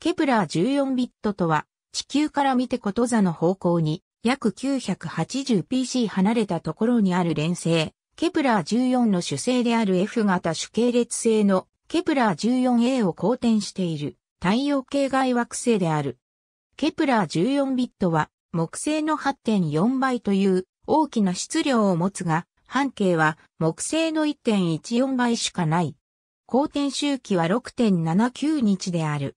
ケプラー14ビットとは、地球から見てこと座の方向に約 980pc 離れたところにある連星、ケプラー14の主星である F 型主系列星のケプラー 14A を公転している太陽系外惑星である。ケプラー14ビットは木星の8.4倍という大きな質量を持つが、半径は木星の1.14倍しかない。公転周期は6.79日である。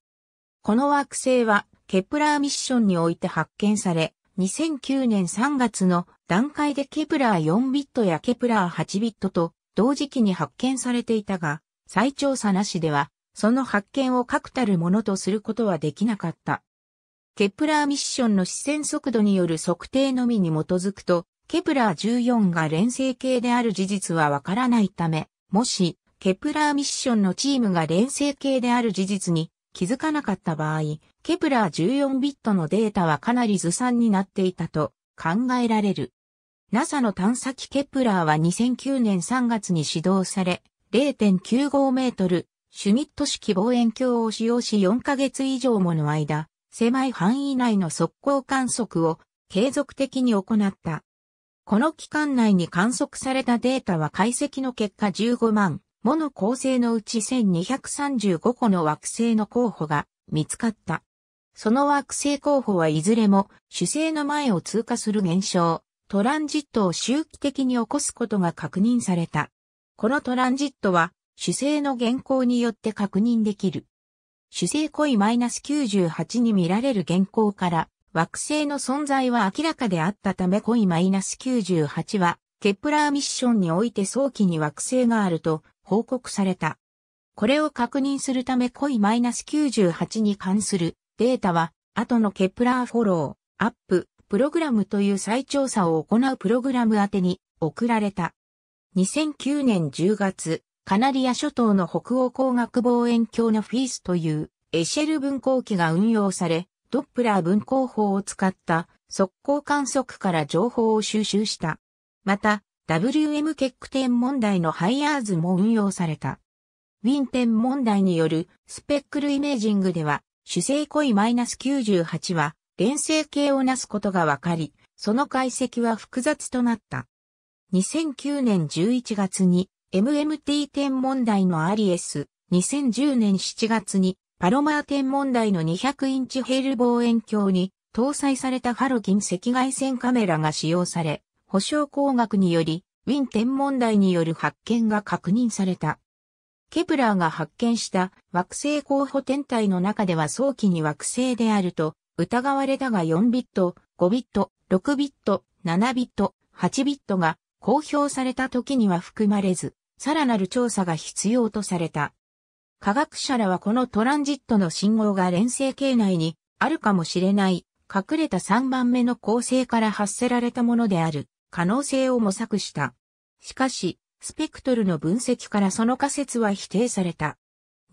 この惑星は、ケプラーミッションにおいて発見され、2009年3月の段階でケプラー4ビットやケプラー8ビットと同時期に発見されていたが、再調査なしでは、その発見を確たるものとすることはできなかった。ケプラーミッションの視線速度による測定のみに基づくと、ケプラー14が連星系である事実はわからないため、もし、ケプラーミッションのチームが連星系である事実に気づかなかった場合、ケプラー14ビットのデータはかなりずさんになっていたと考えられる。NASA の探査機ケプラーは2009年3月に始動され、0.95メートル、シュミット式望遠鏡を使用し4ヶ月以上もの間、狭い範囲内の速攻観測を継続的に行った。この期間内に観測されたデータは解析の結果15万モの構成のうち1235個の惑星の候補が見つかった。その惑星候補はいずれも主星の前を通過する現象、トランジットを周期的に起こすことが確認された。このトランジットは主星の現行によって確認できる。主星コイ -98 に見られる現行から惑星の存在は明らかであったためコイ -98 はケプラーミッションにおいて早期に惑星があると報告された。これを確認するためコイ -98 に関するデータは、後のケプラーフォロー、アップ、プログラムという再調査を行うプログラム宛てに送られた。2009年10月、カナリア諸島の北欧工学望遠鏡のフィースというエシェル分光器が運用され、ドップラー分光法を使った速攻観測から情報を収集した。また、WM 結句点問題のハイヤーズも運用された。ウィン点問題によるスペックルイメージングでは、主成コイナス -98 は連成形をなすことが分かり、その解析は複雑となった。2009年11月に MMT 点問題のアリエス、2010年7月にパロマー点問題の200インチヘル望遠鏡に搭載されたハロキン赤外線カメラが使用され、保証工学により、ウィン天文台による発見が確認された。ケプラーが発見した惑星候補天体の中では早期に惑星であると疑われたが4ビット、5ビット、6ビット、7ビット、8ビットが公表された時には含まれず、さらなる調査が必要とされた。科学者らはこのトランジットの信号が連星系内にあるかもしれない隠れた3番目の構成から発せられたものである可能性を模索した。しかし、スペクトルの分析からその仮説は否定された。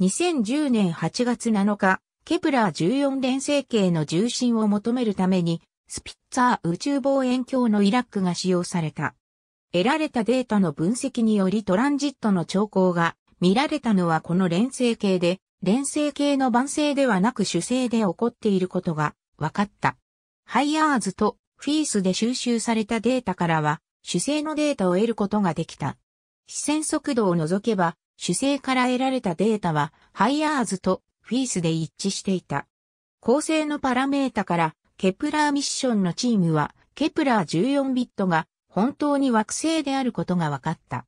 2010年8月7日、ケプラー14連星系の重心を求めるために、スピッツァー宇宙望遠鏡のイラックが使用された。得られたデータの分析によりトランジットの兆候が見られたのはこの連星系で、連星系の晩星ではなく主星で起こっていることが分かった。ハイヤーズとフィースで収集されたデータからは、主星のデータを得ることができた。視線速度を除けば、主星から得られたデータは、ハイアーズとフィースで一致していた。構成のパラメータから、ケプラーミッションのチームは、ケプラー14ビットが本当に惑星であることが分かった。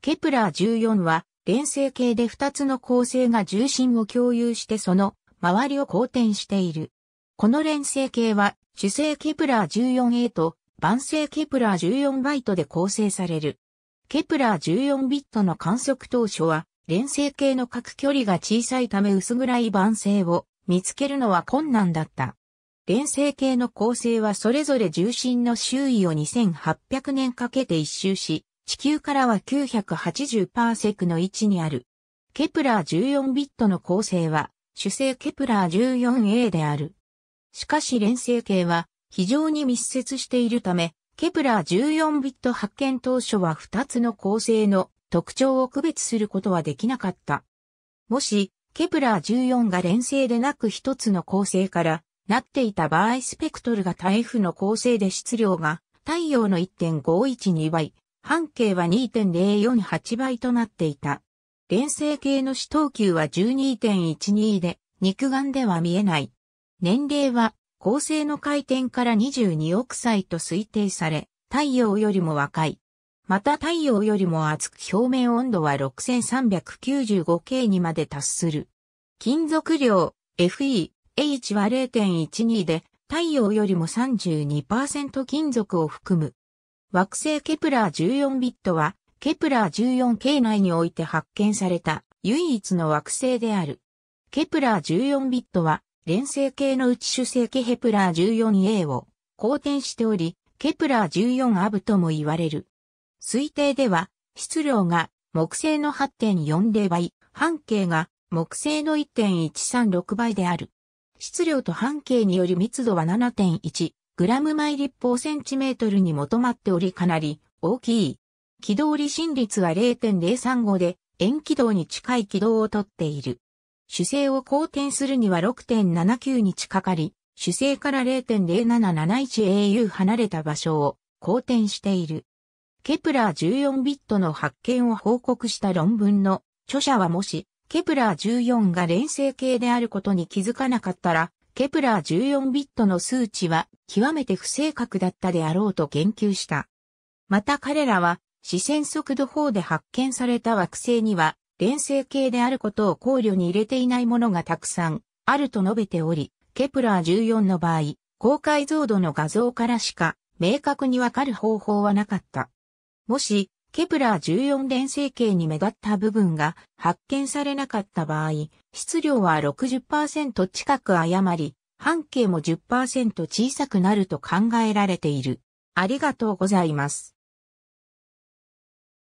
ケプラー14は、連星系で2つの構成が重心を共有してその周りを公転している。この連星系は主星ケプラー 14a と晩星ケプラー14バイトで構成される。ケプラー14ビットの観測当初は、連星系の各距離が小さいため薄暗い晩星を見つけるのは困難だった。連星系の構成はそれぞれ重心の周囲を2800年かけて一周し、地球からは980パーセクの位置にある。ケプラー14ビットの構成は、主星ケプラー 14a である。しかし連星系は非常に密接しているため、ケプラー14ビット発見当初は2つの構成の特徴を区別することはできなかった。もし、ケプラー14が連星でなく1つの構成からなっていた場合スペクトルが台風の構成で質量が太陽の1.512倍、半径は2.048倍となっていた。連星系の死等級は12.12で肉眼では見えない。年齢は、恒星の回転から22億歳と推定され、太陽よりも若い。また太陽よりも熱く表面温度は 6395K にまで達する。金属量 FE、H は0.12で太陽よりも32%金属を含む。惑星ケプラー14ビットはケプラー 14K 内において発見された唯一の惑星である。ケプラー14ビットは連星系のうち主星ケヘプラー 14A を公転しており、ケプラー14アブとも言われる。推定では、質量が木星の8.40倍、半径が木星の1.136倍である。質量と半径により密度は 7.1g 毎立方センチメートルに求まっておりかなり大きい。軌道離心率は0.035で、円軌道に近い軌道をとっている。主星を好転するには6.79日かかり、主星から 0.0771au 離れた場所を好転している。ケプラー14ビットの発見を報告した論文の著者はもし、ケプラー14が連星系であることに気づかなかったら、ケプラー14ビットの数値は極めて不正確だったであろうと言及した。また彼らは、視線速度法で発見された惑星には連星形であることを考慮に入れていないものがたくさんあると述べており、ケプラー14の場合、高解像度の画像からしか明確にわかる方法はなかった。もし、ケプラー14連星形に目立った部分が発見されなかった場合、質量は60%近く誤り、半径も10%小さくなると考えられている。ありがとうございます。